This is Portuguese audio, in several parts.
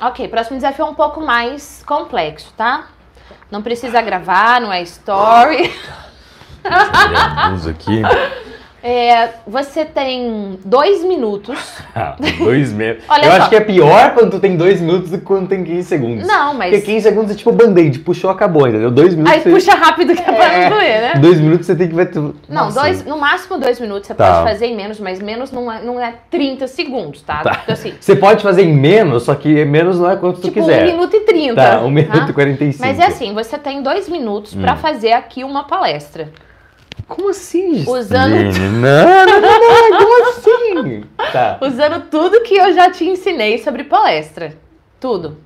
Ok, próximo desafio é um pouco mais complexo, tá? Não precisa gravar, não é story. Vamos aqui. É, você tem dois minutos. Ah, dois minutos. Olha Eu só. acho que é pior quando tu tem dois minutos do que quando tem 15 segundos. Não, mas. Porque 15 segundos é tipo band-aid, puxou, acabou, entendeu? Dois minutos. Aí você... puxa rápido que é pra não doer, né? Dois minutos você tem que. tudo. Não, dois, no máximo dois minutos. Você tá. pode fazer em menos, mas menos não é, não é 30 segundos, tá? tá. Então, assim, você pode fazer em menos, só que menos não é quanto tipo, tu quiser. Um minuto e 30. Tá, um minuto tá? e 45. Mas é assim, você tem dois minutos hum. para fazer aqui uma palestra. Como assim? Usando. Não, não, não, não, como é assim? Tá. Usando tudo que eu já te ensinei sobre palestra. Tudo.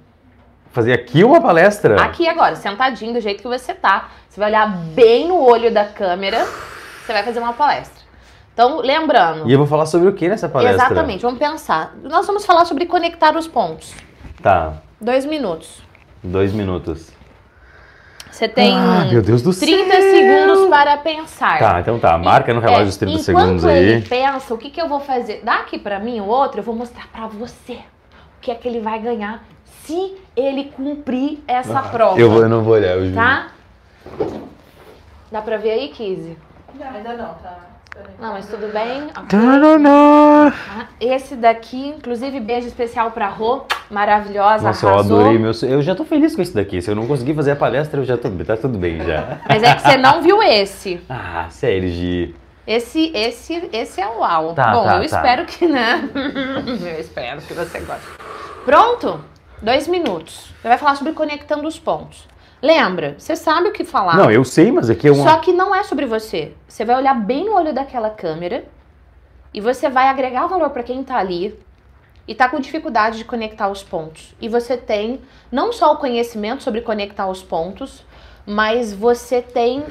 Fazer aqui uma palestra? Aqui agora, sentadinho, do jeito que você tá. Você vai olhar bem no olho da câmera, você vai fazer uma palestra. Então, lembrando. E eu vou falar sobre o que nessa palestra? Exatamente, vamos pensar. Nós vamos falar sobre conectar os pontos. Tá. Dois minutos. Dois minutos. Você tem ah, meu Deus do 30 céu. segundos para pensar. Tá, então tá. Marca no é, relógio é, os 30 segundos aí. Enquanto ele pensa, o que, que eu vou fazer? Dá aqui para mim o outro, eu vou mostrar para você o que é que ele vai ganhar se ele cumprir essa ah, prova. Eu, vou, eu não vou olhar, eu juro. Tá? Dá para ver aí, Kizzy? Não, ainda não, tá? Não, mas tudo bem. Okay. Esse daqui, inclusive, beijo especial pra Rô, maravilhosa. Nossa, arrasou. eu adorei meu. Eu já tô feliz com esse daqui. Se eu não conseguir fazer a palestra, eu já tô. Tá tudo bem já. Mas é que você não viu esse. Ah, Sérgio. Esse, esse, esse é o uau. Tá, Bom, tá, eu tá. espero que, né? eu espero que você goste. Pronto? Dois minutos. Você vai falar sobre conectando os pontos. Lembra? Você sabe o que falar. Não, eu sei, mas aqui é, é uma... Só que não é sobre você. Você vai olhar bem no olho daquela câmera e você vai agregar valor para quem está ali e está com dificuldade de conectar os pontos. E você tem não só o conhecimento sobre conectar os pontos, mas você tem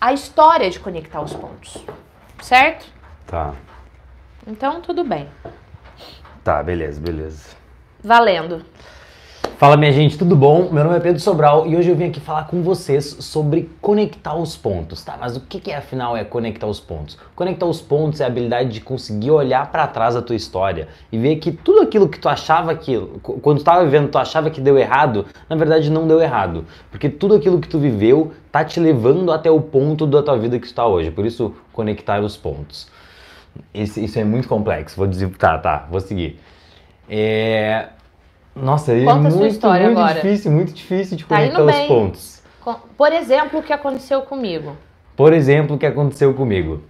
a história de conectar os pontos. Certo? Tá. Então, tudo bem. Tá, beleza, beleza. Valendo. Fala minha gente, tudo bom? Meu nome é Pedro Sobral e hoje eu vim aqui falar com vocês sobre conectar os pontos, tá? Mas o que é afinal é conectar os pontos? Conectar os pontos é a habilidade de conseguir olhar para trás da tua história e ver que tudo aquilo que tu achava que quando tu estava vivendo tu achava que deu errado, na verdade não deu errado, porque tudo aquilo que tu viveu tá te levando até o ponto da tua vida que tu está hoje. Por isso conectar os pontos. Esse, isso é muito complexo. Vou dizer, tá, tá, vou seguir. É, nossa, aí é Conta é muito, história muito agora. difícil, muito difícil de conectar tá os pontos. Por exemplo, o que aconteceu comigo. Por exemplo, o que aconteceu comigo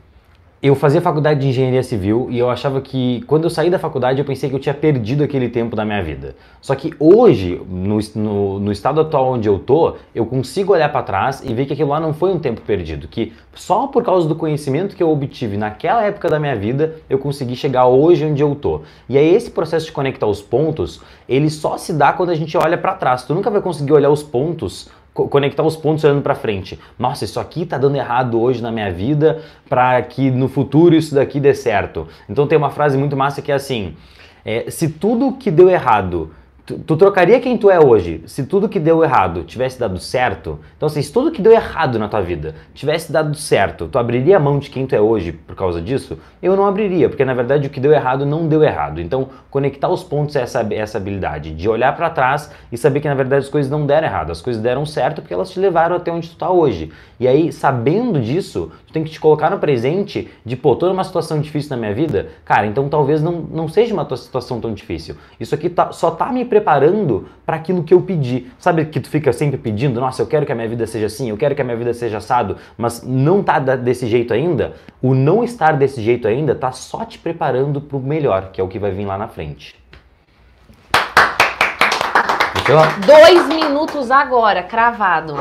eu fazia faculdade de engenharia civil e eu achava que quando eu saí da faculdade eu pensei que eu tinha perdido aquele tempo da minha vida. Só que hoje, no, no, no estado atual onde eu tô, eu consigo olhar para trás e ver que aquilo lá não foi um tempo perdido, que só por causa do conhecimento que eu obtive naquela época da minha vida, eu consegui chegar hoje onde eu tô. E aí esse processo de conectar os pontos, ele só se dá quando a gente olha para trás. Tu nunca vai conseguir olhar os pontos conectar os pontos olhando para frente. Nossa, isso aqui está dando errado hoje na minha vida para que no futuro isso daqui dê certo. Então tem uma frase muito massa que é assim: é, se tudo que deu errado Tu, tu, trocaria quem tu é hoje se tudo que deu errado tivesse dado certo? Então, assim, se tudo que deu errado na tua vida tivesse dado certo, tu abriria a mão de quem tu é hoje por causa disso? Eu não abriria, porque na verdade o que deu errado não deu errado. Então, conectar os pontos é essa, essa habilidade de olhar para trás e saber que na verdade as coisas não deram errado, as coisas deram certo porque elas te levaram até onde tu tá hoje. E aí, sabendo disso, tu tem que te colocar no presente de, pô, tô numa situação difícil na minha vida, cara, então talvez não, não seja uma situação tão difícil. Isso aqui tá, só tá me preparando preparando para aquilo que eu pedi. Sabe que tu fica sempre pedindo, nossa, eu quero que a minha vida seja assim, eu quero que a minha vida seja assado, mas não tá desse jeito ainda? O não estar desse jeito ainda tá só te preparando para o melhor, que é o que vai vir lá na frente. Dois minutos agora, cravado.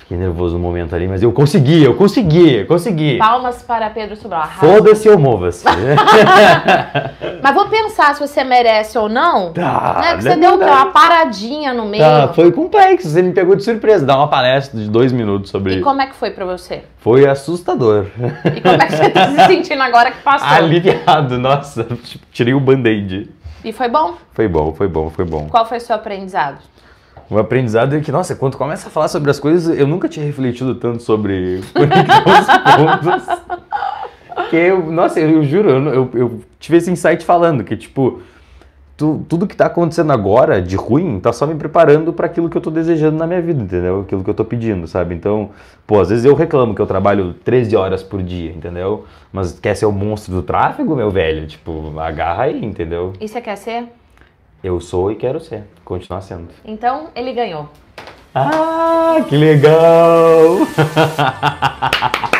Fiquei nervoso no momento ali, mas eu consegui, eu consegui, eu consegui. Palmas para Pedro Sobral. Foda-se ou mova-se. mas vou pensar se você merece ou não. Tá. Né? Que você é deu uma paradinha no meio. Tá, foi complexo. Você me pegou de surpresa. Dá uma palestra de dois minutos sobre E como é que foi para você? Foi assustador. E como é que você tá se sentindo agora que passou? Aliviado, nossa. Tipo, tirei o band-aid. E foi bom? Foi bom, foi bom, foi bom. Qual foi o seu aprendizado? O aprendizado é que, nossa, quando começa a falar sobre as coisas, eu nunca tinha refletido tanto sobre os pontos. que eu, nossa, eu, eu juro, eu, eu, eu, tive esse insight falando que, tipo, tu, tudo que tá acontecendo agora de ruim tá só me preparando para aquilo que eu tô desejando na minha vida, entendeu? Aquilo que eu tô pedindo, sabe? Então, pô, às vezes eu reclamo que eu trabalho 13 horas por dia, entendeu? Mas quer ser o monstro do tráfego, meu velho? Tipo, agarra aí, entendeu? E você quer ser? Eu sou e quero ser, continuar sendo. Então, ele ganhou. Ah, que legal!